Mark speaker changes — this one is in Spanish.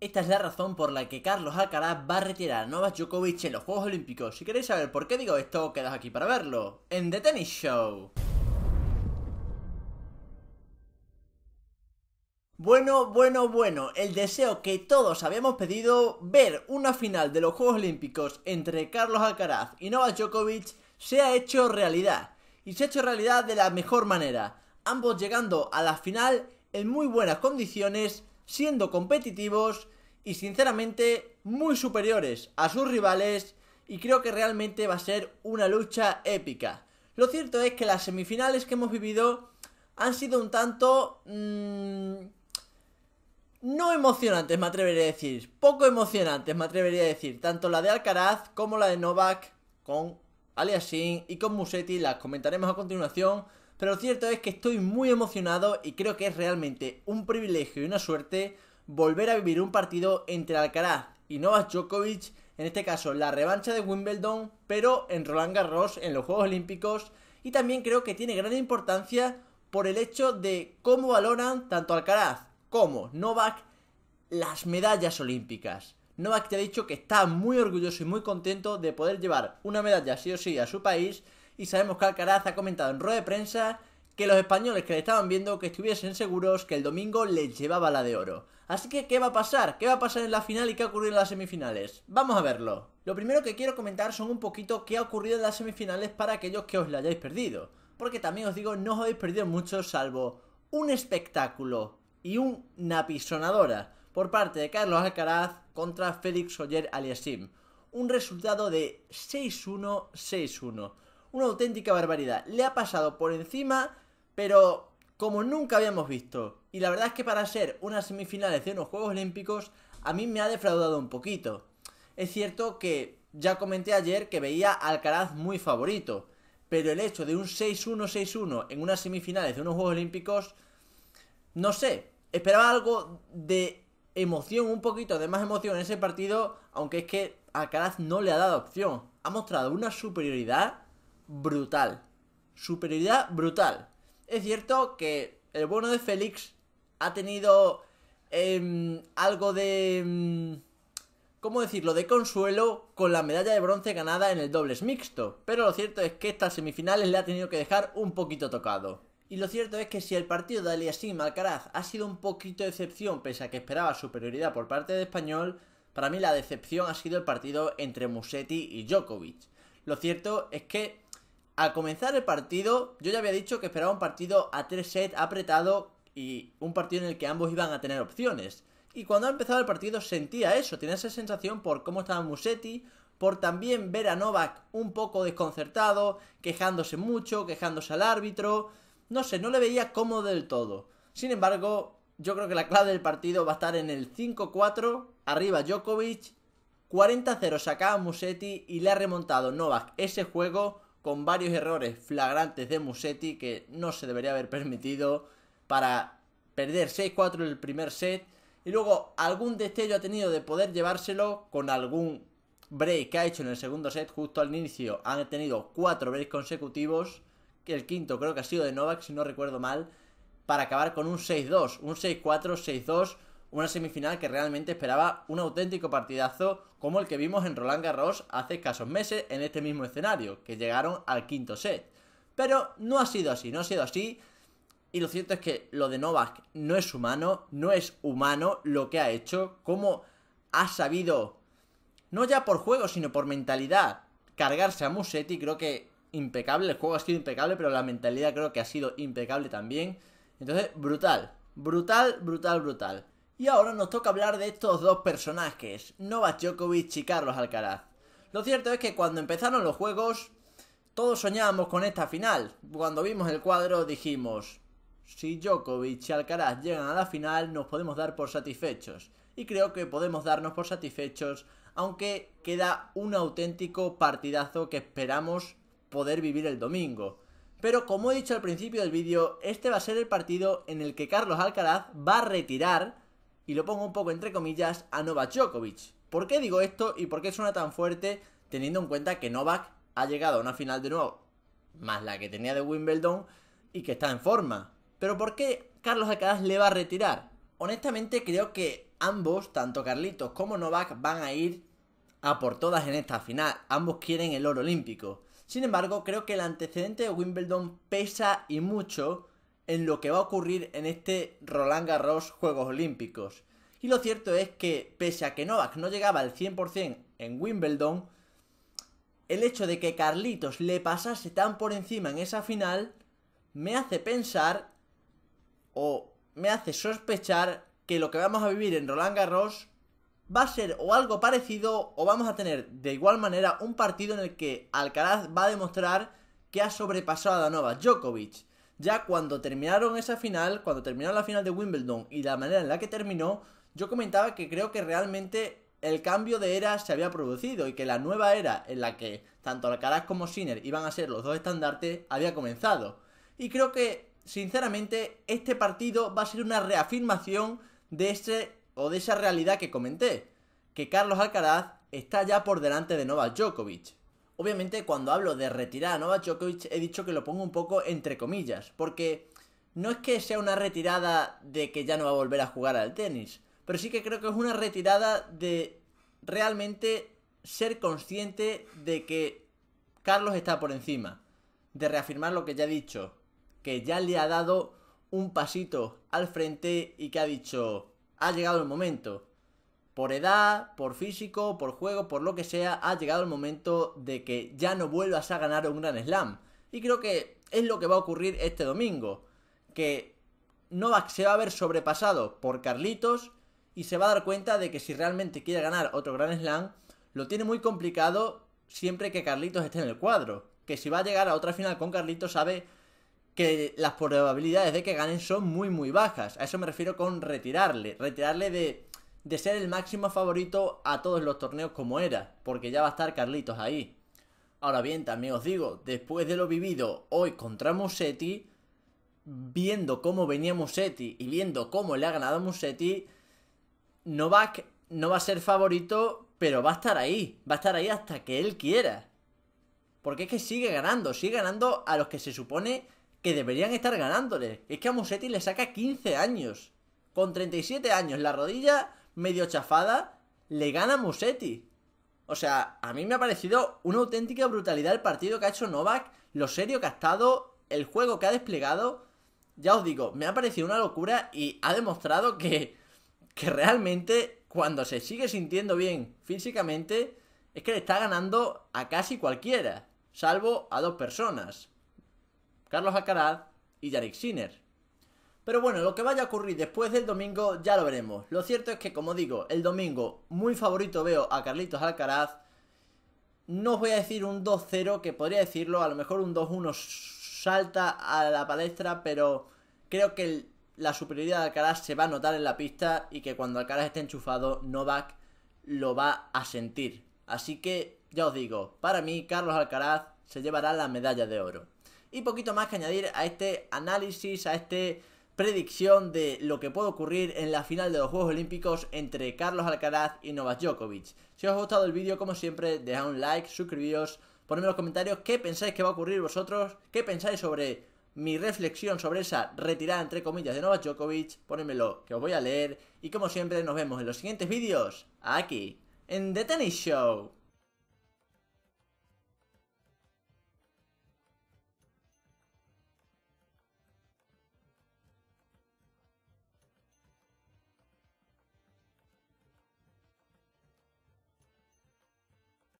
Speaker 1: Esta es la razón por la que Carlos Alcaraz va a retirar a Novak Djokovic en los Juegos Olímpicos. Si queréis saber por qué digo esto, quedad aquí para verlo. En The Tennis Show. Bueno, bueno, bueno, el deseo que todos habíamos pedido, ver una final de los Juegos Olímpicos entre Carlos Alcaraz y Novak Djokovic, se ha hecho realidad. Y se ha hecho realidad de la mejor manera, ambos llegando a la final en muy buenas condiciones siendo competitivos y sinceramente muy superiores a sus rivales y creo que realmente va a ser una lucha épica. Lo cierto es que las semifinales que hemos vivido han sido un tanto... Mm, no emocionantes, me atrevería a decir. Poco emocionantes, me atrevería a decir. Tanto la de Alcaraz como la de Novak con Aliasin y con Musetti. Las comentaremos a continuación. Pero lo cierto es que estoy muy emocionado y creo que es realmente un privilegio y una suerte volver a vivir un partido entre Alcaraz y Novak Djokovic, en este caso la revancha de Wimbledon, pero en Roland Garros, en los Juegos Olímpicos, y también creo que tiene gran importancia por el hecho de cómo valoran tanto Alcaraz como Novak las medallas olímpicas. Novak te ha dicho que está muy orgulloso y muy contento de poder llevar una medalla sí o sí a su país y sabemos que Alcaraz ha comentado en rueda de prensa que los españoles que le estaban viendo que estuviesen seguros que el domingo les llevaba la de oro. Así que, ¿qué va a pasar? ¿Qué va a pasar en la final y qué ha ocurrido en las semifinales? Vamos a verlo. Lo primero que quiero comentar son un poquito qué ha ocurrido en las semifinales para aquellos que os la hayáis perdido. Porque también os digo, no os habéis perdido mucho salvo un espectáculo y una napisonadora por parte de Carlos Alcaraz contra Félix Oyer Aliasim. Un resultado de 6-1-6-1 una auténtica barbaridad. Le ha pasado por encima, pero como nunca habíamos visto. Y la verdad es que para ser unas semifinales de unos Juegos Olímpicos, a mí me ha defraudado un poquito. Es cierto que ya comenté ayer que veía a Alcaraz muy favorito, pero el hecho de un 6-1-6-1 en unas semifinales de unos Juegos Olímpicos, no sé, esperaba algo de emoción, un poquito de más emoción en ese partido, aunque es que Alcaraz no le ha dado opción. Ha mostrado una superioridad brutal. Superioridad brutal. Es cierto que el bueno de Félix ha tenido em, algo de... Em, ¿Cómo decirlo? De consuelo con la medalla de bronce ganada en el dobles mixto. Pero lo cierto es que estas semifinales le ha tenido que dejar un poquito tocado. Y lo cierto es que si el partido de Aliasim Malcaraz ha sido un poquito de excepción, pese a que esperaba superioridad por parte de Español, para mí la decepción ha sido el partido entre Musetti y Djokovic. Lo cierto es que al comenzar el partido, yo ya había dicho que esperaba un partido a tres sets apretado y un partido en el que ambos iban a tener opciones. Y cuando ha empezado el partido sentía eso, tenía esa sensación por cómo estaba Musetti, por también ver a Novak un poco desconcertado, quejándose mucho, quejándose al árbitro. No sé, no le veía cómodo del todo. Sin embargo, yo creo que la clave del partido va a estar en el 5-4, arriba Djokovic, 40-0 sacaba Musetti y le ha remontado Novak ese juego con varios errores flagrantes de Musetti que no se debería haber permitido para perder 6-4 en el primer set. Y luego algún destello ha tenido de poder llevárselo con algún break que ha hecho en el segundo set justo al inicio. Han tenido 4 breaks consecutivos. que El quinto creo que ha sido de Novak, si no recuerdo mal. Para acabar con un 6-2, un 6-4, 6-2 una semifinal que realmente esperaba un auténtico partidazo como el que vimos en Roland Garros hace escasos meses en este mismo escenario, que llegaron al quinto set. Pero no ha sido así, no ha sido así. Y lo cierto es que lo de Novak no es humano, no es humano lo que ha hecho, cómo ha sabido, no ya por juego, sino por mentalidad, cargarse a Musetti, creo que impecable, el juego ha sido impecable, pero la mentalidad creo que ha sido impecable también. Entonces, brutal, brutal, brutal, brutal. Y ahora nos toca hablar de estos dos personajes, Novak Djokovic y Carlos Alcaraz. Lo cierto es que cuando empezaron los juegos, todos soñábamos con esta final. Cuando vimos el cuadro dijimos, si Djokovic y Alcaraz llegan a la final nos podemos dar por satisfechos. Y creo que podemos darnos por satisfechos, aunque queda un auténtico partidazo que esperamos poder vivir el domingo. Pero como he dicho al principio del vídeo, este va a ser el partido en el que Carlos Alcaraz va a retirar y lo pongo un poco entre comillas a Novak Djokovic. ¿Por qué digo esto y por qué suena tan fuerte teniendo en cuenta que Novak ha llegado a una final de nuevo, más la que tenía de Wimbledon y que está en forma? Pero ¿por qué Carlos Alcaraz le va a retirar? Honestamente creo que ambos, tanto Carlitos como Novak, van a ir a por todas en esta final. Ambos quieren el oro olímpico. Sin embargo, creo que el antecedente de Wimbledon pesa y mucho en lo que va a ocurrir en este Roland Garros Juegos Olímpicos. Y lo cierto es que, pese a que Novak no llegaba al 100% en Wimbledon, el hecho de que Carlitos le pasase tan por encima en esa final me hace pensar o me hace sospechar que lo que vamos a vivir en Roland Garros va a ser o algo parecido o vamos a tener de igual manera un partido en el que Alcaraz va a demostrar que ha sobrepasado a Novak Djokovic ya cuando terminaron esa final, cuando terminaron la final de Wimbledon y la manera en la que terminó, yo comentaba que creo que realmente el cambio de era se había producido y que la nueva era en la que tanto Alcaraz como Sinner iban a ser los dos estandartes había comenzado. Y creo que, sinceramente, este partido va a ser una reafirmación de ese o de esa realidad que comenté, que Carlos Alcaraz está ya por delante de Novak Djokovic. Obviamente cuando hablo de retirar a Novak Djokovic he dicho que lo pongo un poco entre comillas, porque no es que sea una retirada de que ya no va a volver a jugar al tenis, pero sí que creo que es una retirada de realmente ser consciente de que Carlos está por encima, de reafirmar lo que ya ha dicho, que ya le ha dado un pasito al frente y que ha dicho, ha llegado el momento por edad, por físico, por juego, por lo que sea, ha llegado el momento de que ya no vuelvas a ganar un Gran Slam. Y creo que es lo que va a ocurrir este domingo. Que Novak se va a ver sobrepasado por Carlitos y se va a dar cuenta de que si realmente quiere ganar otro Gran Slam, lo tiene muy complicado siempre que Carlitos esté en el cuadro. Que si va a llegar a otra final con Carlitos sabe que las probabilidades de que ganen son muy muy bajas. A eso me refiero con retirarle. Retirarle de de ser el máximo favorito a todos los torneos como era, porque ya va a estar Carlitos ahí. Ahora bien, también os digo, después de lo vivido hoy contra Musetti, viendo cómo venía Musetti y viendo cómo le ha ganado Musetti, Novak no va a ser favorito, pero va a estar ahí, va a estar ahí hasta que él quiera. Porque es que sigue ganando, sigue ganando a los que se supone que deberían estar ganándole. Es que a Musetti le saca 15 años. Con 37 años la rodilla medio chafada, le gana Musetti. O sea, a mí me ha parecido una auténtica brutalidad el partido que ha hecho Novak, lo serio que ha estado, el juego que ha desplegado. Ya os digo, me ha parecido una locura y ha demostrado que, que realmente cuando se sigue sintiendo bien físicamente, es que le está ganando a casi cualquiera, salvo a dos personas. Carlos Alcaraz y Jarek Sinner. Pero bueno, lo que vaya a ocurrir después del domingo ya lo veremos. Lo cierto es que, como digo, el domingo muy favorito veo a Carlitos Alcaraz. No os voy a decir un 2-0, que podría decirlo, a lo mejor un 2-1 salta a la palestra, pero creo que la superioridad de Alcaraz se va a notar en la pista y que cuando Alcaraz esté enchufado, Novak lo va a sentir. Así que, ya os digo, para mí Carlos Alcaraz se llevará la medalla de oro. Y poquito más que añadir a este análisis, a este predicción de lo que puede ocurrir en la final de los Juegos Olímpicos entre Carlos Alcaraz y Novak Djokovic. Si os ha gustado el vídeo, como siempre, dejad un like, suscribíos, ponedme en los comentarios qué pensáis que va a ocurrir vosotros, qué pensáis sobre mi reflexión sobre esa retirada entre comillas de Novak Djokovic, ponedmelo que os voy a leer y como siempre nos vemos en los siguientes vídeos aquí en The Tennis Show.